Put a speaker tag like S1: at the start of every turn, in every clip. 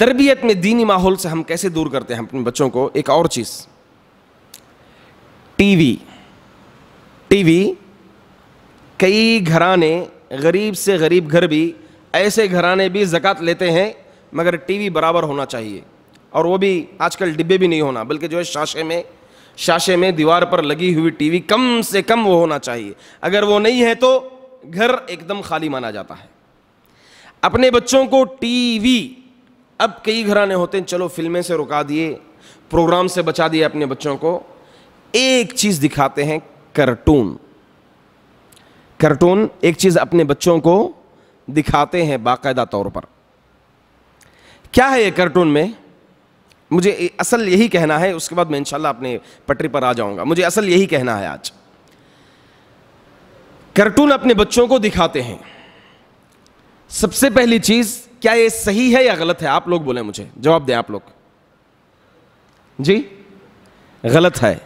S1: तरबियत में दीनी माहौल से हम कैसे दूर करते हैं अपने बच्चों को एक और चीज़ टीवी टीवी कई घराने गरीब से गरीब घर भी ऐसे घराने भी ज़क़़त लेते हैं मगर टीवी बराबर होना चाहिए और वो भी आजकल डिब्बे भी नहीं होना बल्कि जो है शाशे में शाशे में दीवार पर लगी हुई टीवी कम से कम वो होना चाहिए अगर वो नहीं है तो घर एकदम खाली माना जाता है अपने बच्चों को टीवी अब कई घराने होते हैं चलो फिल्में से रुका दिए प्रोग्राम से बचा दिए अपने बच्चों को एक चीज़ दिखाते हैं कार्टून कार्टून एक चीज़ अपने बच्चों को दिखाते हैं बाकायदा तौर पर क्या है ये कार्टून में मुझे असल यही कहना है उसके बाद मैं इंशाल्लाह अपने पटरी पर आ जाऊंगा मुझे असल यही कहना है आज कार्टून अपने बच्चों को दिखाते हैं सबसे पहली चीज़ क्या ये सही है या गलत है आप लोग बोले मुझे जवाब दें आप लोग जी गलत है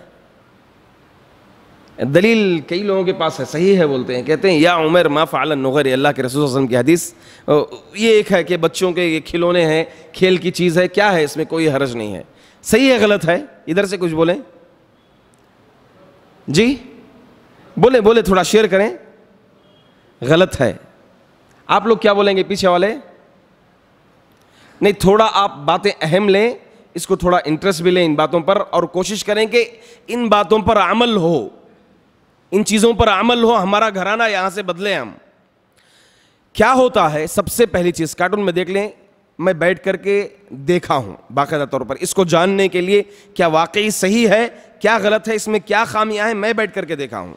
S1: दलील कई लोगों के पास है सही है बोलते हैं कहते हैं या उमर मा आल नगर अल्लाह के रसूल वसलम की हदीस ये एक है कि बच्चों के ये खिलौने हैं खेल की चीज़ है क्या है इसमें कोई हरज नहीं है सही है गलत है इधर से कुछ बोलें जी बोले बोले थोड़ा शेयर करें गलत है आप लोग क्या बोलेंगे पीछे वाले नहीं थोड़ा आप बातें अहम लें इसको थोड़ा इंटरेस्ट भी लें इन बातों पर और कोशिश करें कि इन बातों पर अमल हो इन चीज़ों पर अमल हो हमारा घराना यहाँ से बदले हम क्या होता है सबसे पहली चीज़ कार्टून में देख लें मैं बैठ करके देखा हूँ बाकायदा तौर पर इसको जानने के लिए क्या वाकई सही है क्या गलत है इसमें क्या खामियाँ हैं मैं बैठ करके देखा हूँ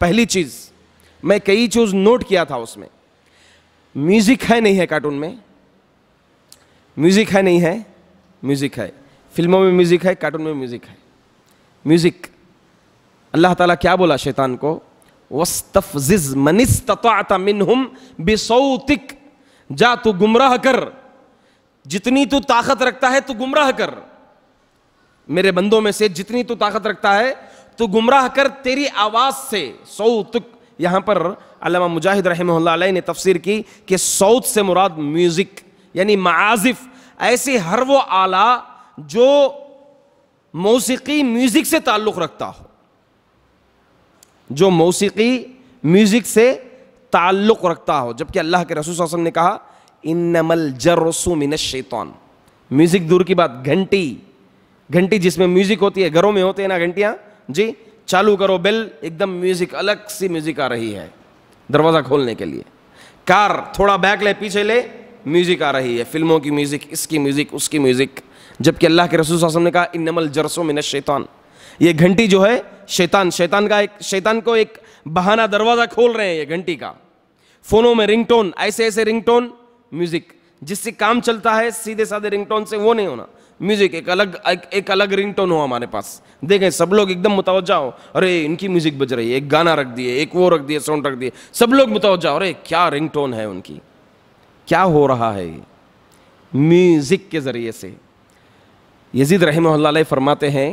S1: पहली चीज़ मैं कई चीज़ नोट किया था उसमें म्यूज़िक है नहीं है कार्टून में म्यूज़िक है नहीं है म्यूज़िक है फिल्मों में म्यूज़िक है कार्टून में म्यूज़िक है म्यूज़िक अल्लाह ताला क्या बोला शैतान को वस्तफ़िज मनिस्ता मिनहुम बेसौतिक जा तू गुमराह कर जितनी तू ताकत रखता है तू गुमराह कर मेरे बंदों में से जितनी तू ताकत रखता है तू गुमराह कर तेरी आवाज़ से सौतुक यहां पर अलामा मुजाहिद रहमल्ला ने तफसीर की कि सौत से मुराद म्यूज़िक यानी माजिफ ऐसे हर वो आला जो मौसीकी म्यूज़िक से ताल्लुक़ रखता हो जो मौसीकी म्यूज़िक से ताल्लुक़ रखता हो जबकि अल्लाह के रसूल वसम ने कहा इन नमल जर्रसुमिन शैतान म्यूज़िक दूर की बात घंटी घंटी जिसमें म्यूज़िक होती है घरों में होते हैं ना घंटियां जी चालू करो बेल एकदम म्यूज़िक अलग सी म्यूज़िक आ रही है दरवाज़ा खोलने के लिए कार थोड़ा बैक ले पीछे ले म्यूज़िक आ रही है फिल्मों की म्यूज़िक इसकी म्यूज़िक उसकी म्यूज़िक जबकि अल्लाह के रसूल ने कहा नमल जरसों न शैतान ये घंटी जो है शैतान शैतान का एक शैतान को एक बहाना दरवाज़ा खोल रहे हैं ये घंटी का फ़ोनों में रिंगटोन ऐसे ऐसे रिंगटोन म्यूज़िक जिससे काम चलता है सीधे साधे रिंगटोन से वो नहीं होना म्यूज़िक एक अलग एक, एक अलग रिंगटोन हो हमारे पास देखें सब लोग एकदम मुतवजा हो अरे इनकी म्यूज़िक बज रही है एक गाना रख दिए एक वो रख दिए साउंड रख दिए सब लोग मुतवजा हो अरे क्या रिंगटोन है उनकी क्या हो रहा है म्यूज़िक के ज़रिए से यजीद रही फरमाते हैं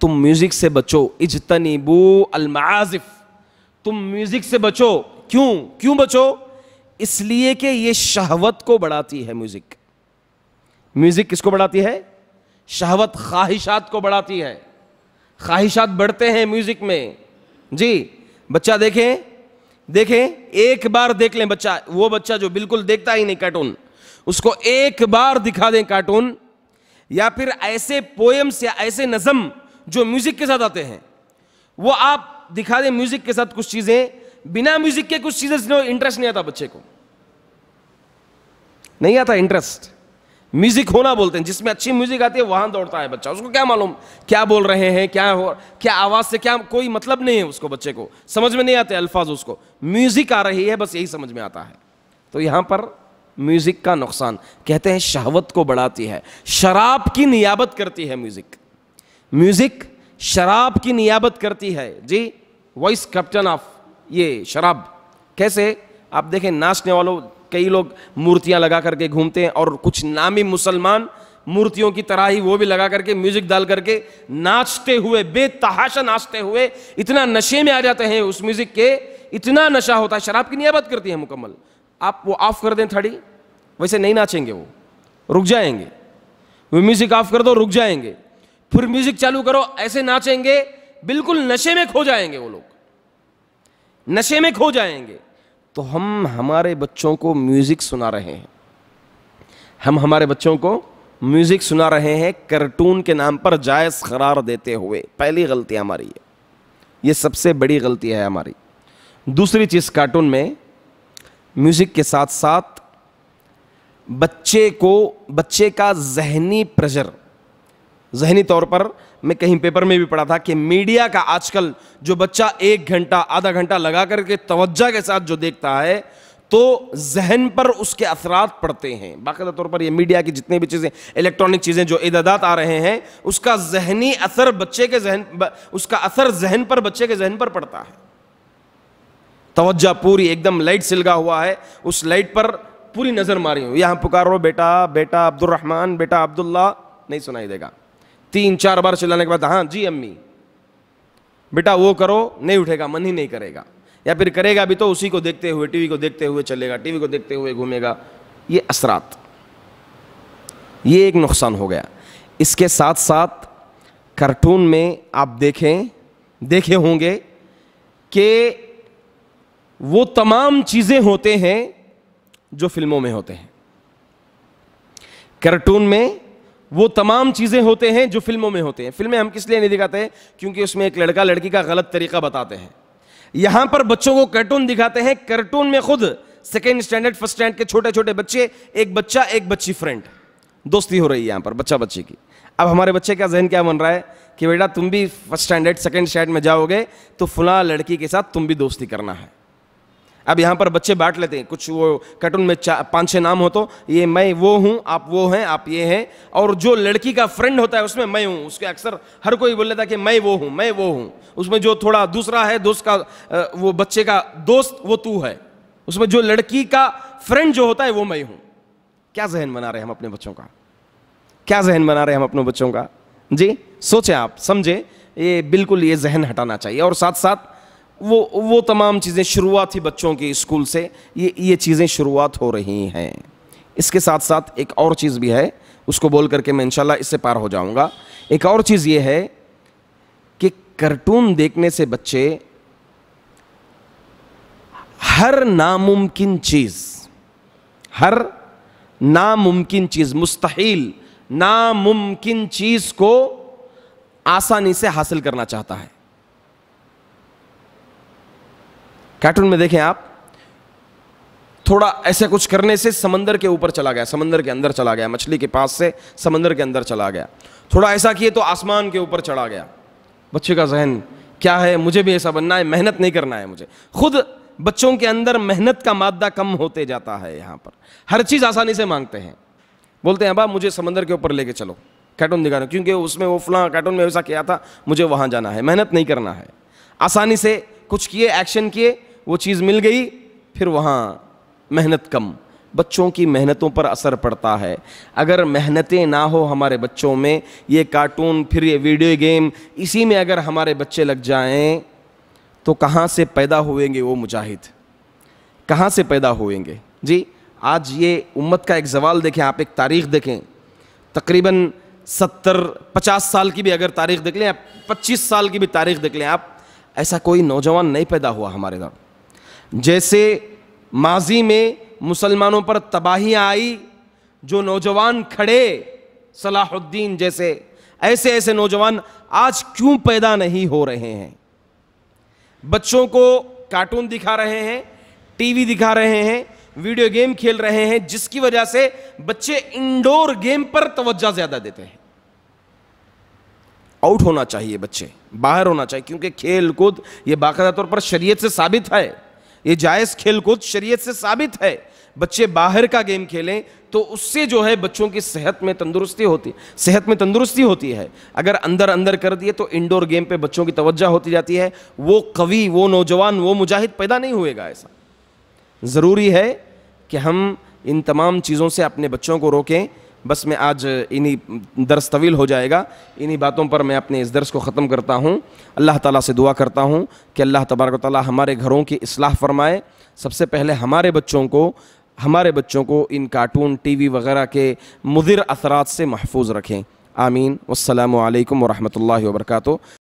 S1: तुम म्यूज़िक से बचो इजतनीबू अलमाजिफ तुम म्यूज़िक से बचो क्यों क्यों बचो इसलिए कि ये शहवत को बढ़ाती है म्यूज़िक म्यूज़िक किसको बढ़ाती है शहवत ख्वाहिशात को बढ़ाती है ख्वाहिशात बढ़ते हैं म्यूज़िक में जी बच्चा देखें देखें एक बार देख लें बच्चा वो बच्चा जो बिल्कुल देखता ही नहीं कार्टून उसको एक बार दिखा दें कार्टून या फिर ऐसे पोएम्स या ऐसे नज़म जो म्यूज़िक के साथ आते हैं वो आप दिखा दें म्यूज़िक के साथ कुछ चीज़ें बिना म्यूज़िक के कुछ चीज़ें इंटरेस्ट नहीं आता बच्चे को नहीं आता इंटरेस्ट म्यूजिक होना बोलते हैं जिसमें अच्छी म्यूजिक आती है वहां दौड़ता है बच्चा उसको क्या मालूम क्या बोल रहे हैं क्या हो क्या आवाज से क्या कोई मतलब नहीं है उसको बच्चे को समझ में नहीं आते अल्फाज उसको म्यूजिक आ रही है बस यही समझ में आता है तो यहां पर म्यूजिक का नुकसान कहते हैं शहवत को बढ़ाती है शराब की नियाबत करती है म्यूजिक म्यूजिक शराब की नियाबत करती है जी वॉइस कैप्टन ऑफ ये शराब कैसे आप देखें नाचने वालों कई लोग मूर्तियां लगा करके घूमते हैं और कुछ नामी मुसलमान मूर्तियों की तरह ही वो भी लगा करके म्यूजिक डाल करके नाचते हुए बेतहाशा नाचते हुए इतना नशे में आ जाते हैं उस म्यूजिक के इतना नशा होता है शराब की नियाबत करती है मुकम्मल आप वो ऑफ कर दें थड़ी वैसे नहीं नाचेंगे वो रुक जाएंगे वो म्यूजिक ऑफ कर दो रुक जाएंगे फिर म्यूजिक चालू करो ऐसे नाचेंगे बिल्कुल नशे में खो जाएंगे वो लोग नशे में खो जाएंगे तो हम हमारे बच्चों को म्यूज़िक सुना रहे हैं हम हमारे बच्चों को म्यूज़िक सुना रहे हैं कार्टून के नाम पर जायज़ करार देते हुए पहली गलती हमारी है ये सबसे बड़ी गलती है हमारी दूसरी चीज़ कार्टून में म्यूज़िक के साथ साथ बच्चे को बच्चे का जहनी प्रेजर जहनी तौर पर मैं कहीं पेपर में भी पढ़ा था कि मीडिया का आजकल जो बच्चा एक घंटा आधा घंटा लगा करके तवज्जा के साथ जो देखता है तो जहन पर उसके असरात पड़ते हैं बाकायदा तौर पर ये मीडिया की जितनी भी चीज़ें इलेक्ट्रॉनिक चीज़ें जो इदादात आ रहे हैं उसका जहनी असर बच्चे के जहन उसका असर जहन पर बच्चे के जहन पर पड़ता है तवज्जा पूरी एकदम लाइट सिलगा हुआ है उस लाइट पर पूरी नज़र मारी हूँ यहाँ पुकारो बेटा बेटा अब्दुलरहमान बेटा अब्दुल्ला नहीं सुनाई देगा तीन चार बार चिल्लाने के बाद हाँ जी अम्मी बेटा वो करो नहीं उठेगा मन ही नहीं करेगा या फिर करेगा भी तो उसी को देखते हुए टीवी को देखते हुए चलेगा टीवी को देखते हुए घूमेगा ये असरात ये एक नुकसान हो गया इसके साथ साथ कार्टून में आप देखें देखे होंगे कि वो तमाम चीज़ें होते हैं जो फिल्मों में होते हैं कार्टून में वो तमाम चीज़ें होते हैं जो फिल्मों में होते हैं फिल्में हम किस लिए नहीं दिखाते क्योंकि उसमें एक लड़का लड़की का गलत तरीका बताते हैं यहाँ पर बच्चों को कार्टून दिखाते हैं कार्टून में खुद सेकेंड स्टैंडर्ड फर्स्ट स्टैंड के छोटे छोटे बच्चे एक बच्चा एक बच्ची फ्रेंड दोस्ती हो रही है यहाँ पर बच्चा बच्ची की अब हमारे बच्चे का जहन क्या बन रहा है कि बेटा तुम भी फर्स्ट स्टैंडर्ड सेकेंड स्टैंड में जाओगे तो फुला लड़की के साथ तुम भी दोस्ती करना है अब यहाँ पर बच्चे बांट लेते हैं कुछ वो कार्टून में पाँच छः नाम हो तो ये मैं वो हूँ आप वो हैं आप ये हैं और जो लड़की का फ्रेंड होता है उसमें मैं हूँ उसके अक्सर हर कोई बोल लेता है कि मैं वो हूँ मैं वो हूँ उसमें जो थोड़ा दूसरा है दोस्त का वो बच्चे का दोस्त वो तू है उसमें जो लड़की का फ्रेंड जो होता है वो मैं हूँ क्या जहन बना रहे हम अपने बच्चों का क्या जहन बना रहे हम अपने बच्चों का जी सोचें आप समझें ये बिल्कुल ये जहन हटाना चाहिए और साथ साथ वो वो तमाम चीज़ें शुरुआत ही बच्चों के स्कूल से ये ये चीज़ें शुरुआत हो रही हैं इसके साथ साथ एक और चीज़ भी है उसको बोल करके मैं इंशाल्लाह इससे पार हो जाऊंगा एक और चीज़ ये है कि कार्टून देखने से बच्चे हर नामुमकिन चीज़ हर नामुमकिन चीज़ मुस्तहिल नामुमकिन चीज़ को आसानी से हासिल करना चाहता है कार्टून में देखें आप थोड़ा ऐसे कुछ करने से समंदर के ऊपर चला गया समंदर के अंदर चला गया मछली के पास से समंदर के अंदर चला गया थोड़ा ऐसा किए तो आसमान के ऊपर चढ़ा गया बच्चे का जहन क्या है मुझे भी ऐसा बनना है मेहनत नहीं करना है मुझे खुद बच्चों के अंदर मेहनत का मादा कम होते जाता है यहाँ पर हर चीज़ आसानी से मांगते हैं बोलते हैं अबा मुझे समंदर के ऊपर लेके चलो कार्टून दिखाना क्योंकि उसमें वो फला कार्टून में वैसा किया था मुझे वहाँ जाना है मेहनत नहीं करना है आसानी से कुछ किए एक्शन किए वो चीज़ मिल गई फिर वहाँ मेहनत कम बच्चों की मेहनतों पर असर पड़ता है अगर मेहनतें ना हो हमारे बच्चों में ये कार्टून फिर ये वीडियो गेम इसी में अगर हमारे बच्चे लग जाएं तो कहाँ से पैदा होएंगे वो मुजाहिद कहाँ से पैदा होएंगे जी आज ये उम्मत का एक जवाल देखें आप एक तारीख देखें तकरीबन सत्तर पचास साल की भी अगर तारीख देख लें आप पच्चीस साल की भी तारीख देख लें आप ऐसा कोई नौजवान नहीं पैदा हुआ हमारे गाँव जैसे माजी में मुसलमानों पर तबाहियाँ आई जो नौजवान खड़े सलाहुद्दीन जैसे ऐसे ऐसे नौजवान आज क्यों पैदा नहीं हो रहे हैं बच्चों को कार्टून दिखा रहे हैं टीवी दिखा रहे हैं वीडियो गेम खेल रहे हैं जिसकी वजह से बच्चे इंडोर गेम पर तवज्जा ज़्यादा देते हैं आउट होना चाहिए बच्चे बाहर होना चाहिए क्योंकि खेल कूद ये बाकायदा तौर पर शरीयत से साबित है ये जायज़ खेल कूद शरीयत से साबित है बच्चे बाहर का गेम खेलें तो उससे जो है बच्चों की सेहत में तंदुरुस्ती होती सेहत में तंदुरुस्ती होती है अगर अंदर अंदर कर दिए तो इंडोर गेम पे बच्चों की तवज्जा होती जाती है वो कवि वो नौजवान वो मुजाहिद पैदा नहीं होएगा ऐसा ज़रूरी है कि हम इन तमाम चीज़ों से अपने बच्चों को रोकें बस मैं आज इन्हीं दर्स तवील हो जाएगा इन्हीं बातों पर मैं अपने इस दर्स को ख़त्म करता हूँ अल्लाह ताला से दुआ करता हूँ कि अल्लाह तबारक ताली हमारे घरों की असलाह फरमाए सबसे पहले हमारे बच्चों को हमारे बच्चों को इन कार्टून वी वगैरह के मुदिर असरात से महफूज रखें आमीन वालकम वरहमल वर्का